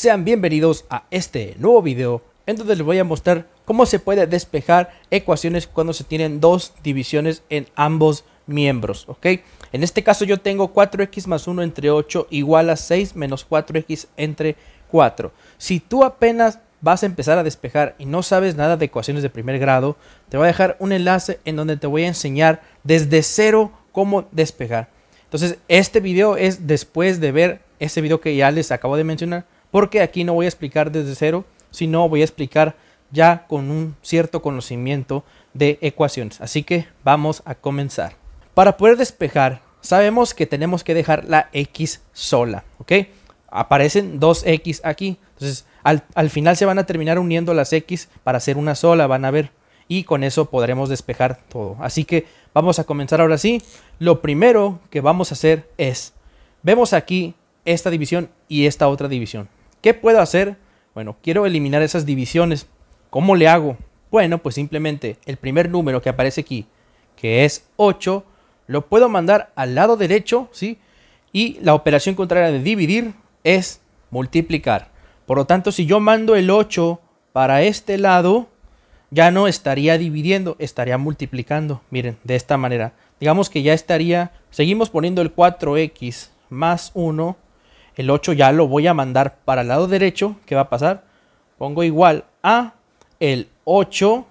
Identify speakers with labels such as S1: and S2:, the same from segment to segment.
S1: Sean bienvenidos a este nuevo video en donde les voy a mostrar cómo se puede despejar ecuaciones cuando se tienen dos divisiones en ambos miembros, ¿ok? En este caso yo tengo 4x más 1 entre 8 igual a 6 menos 4x entre 4. Si tú apenas vas a empezar a despejar y no sabes nada de ecuaciones de primer grado, te voy a dejar un enlace en donde te voy a enseñar desde cero cómo despejar. Entonces, este video es después de ver ese video que ya les acabo de mencionar, porque aquí no voy a explicar desde cero, sino voy a explicar ya con un cierto conocimiento de ecuaciones. Así que vamos a comenzar. Para poder despejar, sabemos que tenemos que dejar la x sola, ¿ok? Aparecen dos x aquí, entonces al, al final se van a terminar uniendo las x para hacer una sola, van a ver, y con eso podremos despejar todo. Así que vamos a comenzar ahora sí. Lo primero que vamos a hacer es, vemos aquí esta división y esta otra división. ¿Qué puedo hacer? Bueno, quiero eliminar esas divisiones. ¿Cómo le hago? Bueno, pues simplemente el primer número que aparece aquí, que es 8, lo puedo mandar al lado derecho, ¿sí? Y la operación contraria de dividir es multiplicar. Por lo tanto, si yo mando el 8 para este lado, ya no estaría dividiendo, estaría multiplicando. Miren, de esta manera. Digamos que ya estaría, seguimos poniendo el 4x más 1 el 8 ya lo voy a mandar para el lado derecho. ¿Qué va a pasar? Pongo igual a el 8.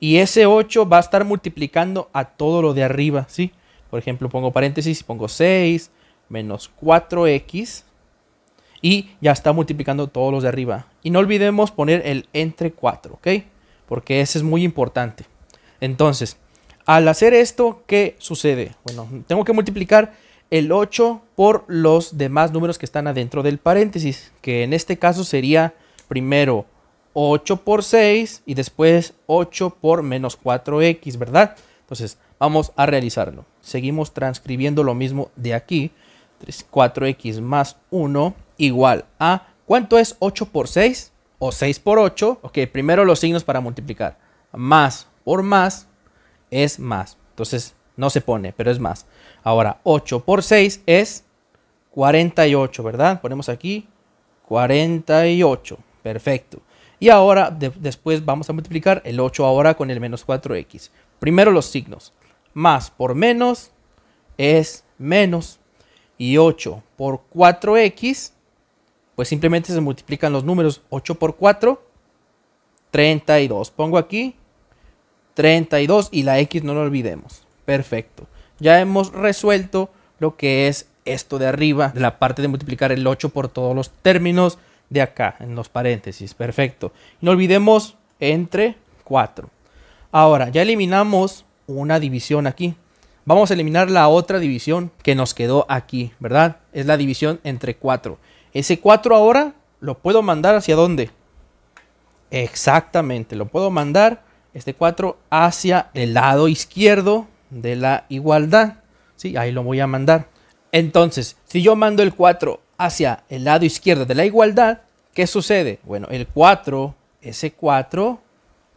S1: Y ese 8 va a estar multiplicando a todo lo de arriba, ¿sí? Por ejemplo, pongo paréntesis, pongo 6 menos 4x. Y ya está multiplicando todos los de arriba. Y no olvidemos poner el entre 4, ¿ok? Porque ese es muy importante. Entonces, al hacer esto, ¿qué sucede? Bueno, tengo que multiplicar el 8 por los demás números que están adentro del paréntesis, que en este caso sería primero 8 por 6 y después 8 por menos 4x, ¿verdad? Entonces vamos a realizarlo. Seguimos transcribiendo lo mismo de aquí. 4x más 1 igual a... ¿Cuánto es 8 por 6? O 6 por 8. Ok, primero los signos para multiplicar. Más por más es más. Entonces no se pone, pero es más. Ahora, 8 por 6 es 48, ¿verdad? Ponemos aquí 48. Perfecto. Y ahora, después vamos a multiplicar el 8 ahora con el menos 4x. Primero los signos. Más por menos es menos. Y 8 por 4x, pues simplemente se multiplican los números. 8 por 4, 32. Pongo aquí 32 y la x no lo olvidemos. Perfecto. Ya hemos resuelto lo que es esto de arriba, de la parte de multiplicar el 8 por todos los términos de acá, en los paréntesis. Perfecto. No olvidemos entre 4. Ahora, ya eliminamos una división aquí. Vamos a eliminar la otra división que nos quedó aquí, ¿verdad? Es la división entre 4. Ese 4 ahora lo puedo mandar hacia dónde? Exactamente, lo puedo mandar este 4 hacia el lado izquierdo de la igualdad. Sí, ahí lo voy a mandar. Entonces, si yo mando el 4 hacia el lado izquierdo de la igualdad, ¿qué sucede? Bueno, el 4, ese 4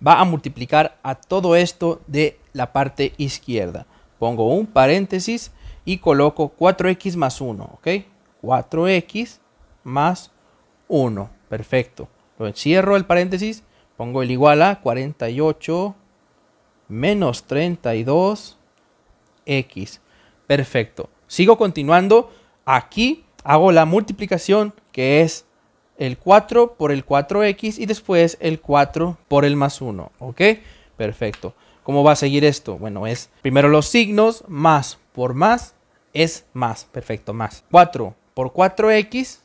S1: va a multiplicar a todo esto de la parte izquierda. Pongo un paréntesis y coloco 4x más 1, ¿ok? 4x más 1, perfecto. Lo encierro el paréntesis, pongo el igual a 48 menos 32 x. Perfecto. Sigo continuando. Aquí hago la multiplicación que es el 4 por el 4x y después el 4 por el más 1. ¿Ok? Perfecto. ¿Cómo va a seguir esto? Bueno, es primero los signos, más por más es más. Perfecto, más. 4 por 4x,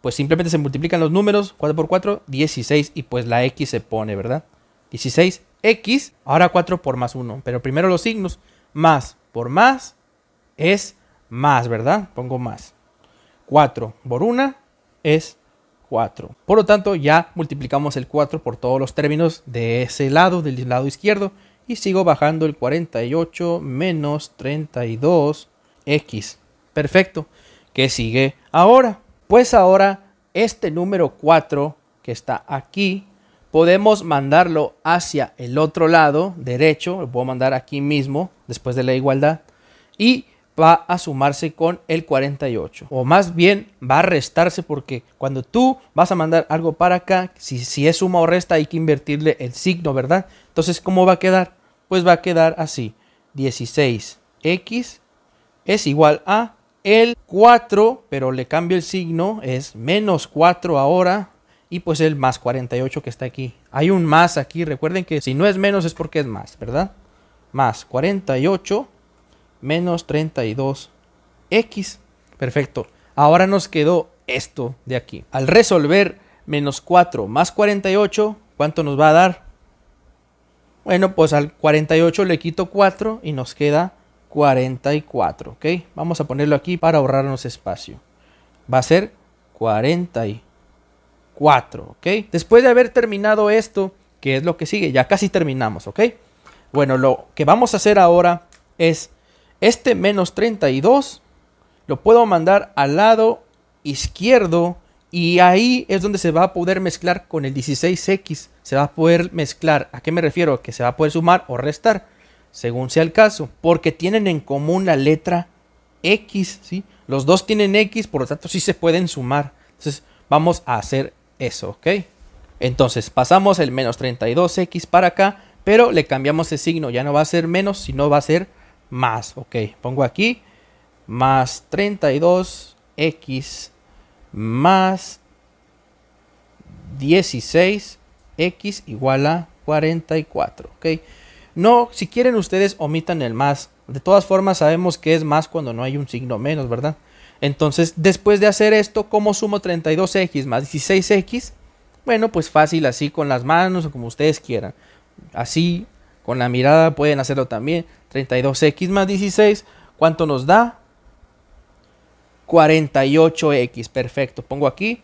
S1: pues simplemente se multiplican los números. 4 por 4, 16 y pues la x se pone, ¿verdad? 16x, ahora 4 por más 1. Pero primero los signos, más por más es más, ¿verdad? Pongo más. 4 por 1 es 4. Por lo tanto, ya multiplicamos el 4 por todos los términos de ese lado, del lado izquierdo. Y sigo bajando el 48 menos 32x. Perfecto. ¿Qué sigue ahora? Pues ahora este número 4 que está aquí podemos mandarlo hacia el otro lado derecho, lo puedo mandar aquí mismo, después de la igualdad, y va a sumarse con el 48. O más bien va a restarse porque cuando tú vas a mandar algo para acá, si, si es suma o resta hay que invertirle el signo, ¿verdad? Entonces, ¿cómo va a quedar? Pues va a quedar así. 16x es igual a el 4, pero le cambio el signo, es menos 4 ahora, y pues el más 48 que está aquí. Hay un más aquí, recuerden que si no es menos es porque es más, ¿verdad? Más 48 menos 32x. Perfecto. Ahora nos quedó esto de aquí. Al resolver menos 4 más 48, ¿cuánto nos va a dar? Bueno, pues al 48 le quito 4 y nos queda 44, ¿ok? Vamos a ponerlo aquí para ahorrarnos espacio. Va a ser 44. 4, ¿ok? Después de haber terminado esto, que es lo que sigue, ya casi terminamos, ¿ok? Bueno, lo que vamos a hacer ahora es este menos 32, lo puedo mandar al lado izquierdo y ahí es donde se va a poder mezclar con el 16x, se va a poder mezclar, ¿a qué me refiero? Que se va a poder sumar o restar, según sea el caso, porque tienen en común la letra X, ¿sí? Los dos tienen X, por lo tanto sí se pueden sumar. Entonces vamos a hacer eso, ¿ok? Entonces pasamos el menos 32x para acá, pero le cambiamos el signo, ya no va a ser menos, sino va a ser más, ¿ok? Pongo aquí más 32x más 16x igual a 44, ¿ok? No, si quieren ustedes omitan el más. De todas formas sabemos que es más cuando no hay un signo menos, ¿verdad? Entonces, después de hacer esto, ¿cómo sumo 32x más 16x? Bueno, pues fácil, así con las manos o como ustedes quieran. Así, con la mirada pueden hacerlo también. 32x más 16, ¿cuánto nos da? 48x, perfecto. Pongo aquí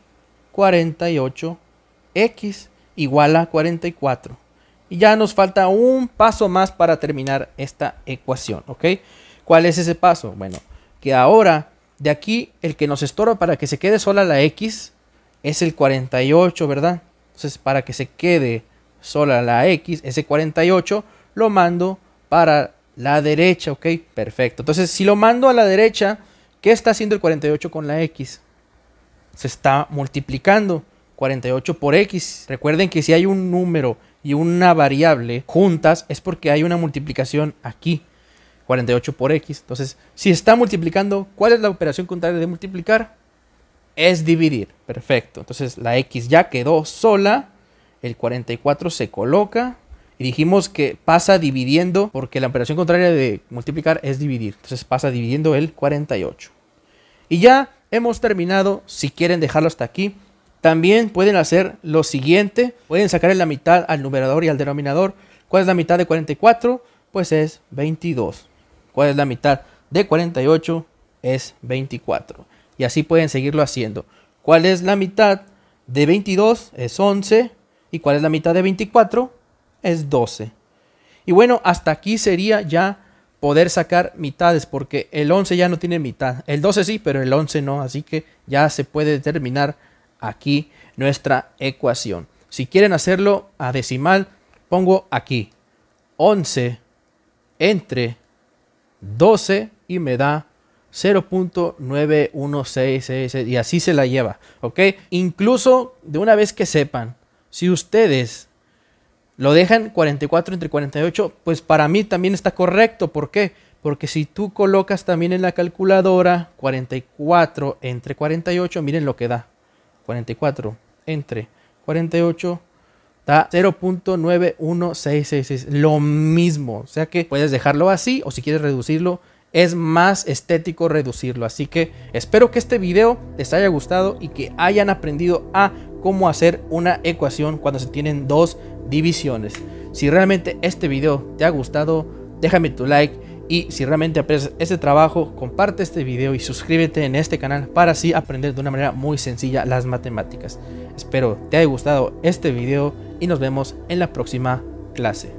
S1: 48x igual a 44. Y ya nos falta un paso más para terminar esta ecuación, ¿ok? ¿Cuál es ese paso? Bueno, que ahora de aquí, el que nos estorba para que se quede sola la X es el 48, ¿verdad? Entonces, para que se quede sola la X, ese 48, lo mando para la derecha, ¿ok? Perfecto. Entonces, si lo mando a la derecha, ¿qué está haciendo el 48 con la X? Se está multiplicando 48 por X. Recuerden que si hay un número y una variable juntas, es porque hay una multiplicación aquí. 48 por x. Entonces, si está multiplicando, ¿cuál es la operación contraria de multiplicar? Es dividir. Perfecto. Entonces, la x ya quedó sola. El 44 se coloca. Y dijimos que pasa dividiendo, porque la operación contraria de multiplicar es dividir. Entonces, pasa dividiendo el 48. Y ya hemos terminado. Si quieren dejarlo hasta aquí, también pueden hacer lo siguiente. Pueden sacar la mitad al numerador y al denominador. ¿Cuál es la mitad de 44? Pues es 22. ¿Cuál es la mitad de 48? Es 24. Y así pueden seguirlo haciendo. ¿Cuál es la mitad de 22? Es 11. ¿Y cuál es la mitad de 24? Es 12. Y bueno, hasta aquí sería ya poder sacar mitades, porque el 11 ya no tiene mitad. El 12 sí, pero el 11 no. Así que ya se puede determinar aquí nuestra ecuación. Si quieren hacerlo a decimal, pongo aquí 11 entre 12 y me da 0.916 y así se la lleva, ¿ok? Incluso de una vez que sepan, si ustedes lo dejan 44 entre 48, pues para mí también está correcto, ¿por qué? Porque si tú colocas también en la calculadora 44 entre 48, miren lo que da. 44 entre 48 Está 0.91666. Lo mismo. O sea que puedes dejarlo así o si quieres reducirlo, es más estético reducirlo. Así que espero que este video les haya gustado y que hayan aprendido a cómo hacer una ecuación cuando se tienen dos divisiones. Si realmente este video te ha gustado, déjame tu like y si realmente aprecias este trabajo, comparte este video y suscríbete en este canal para así aprender de una manera muy sencilla las matemáticas. Espero te haya gustado este video y nos vemos en la próxima clase.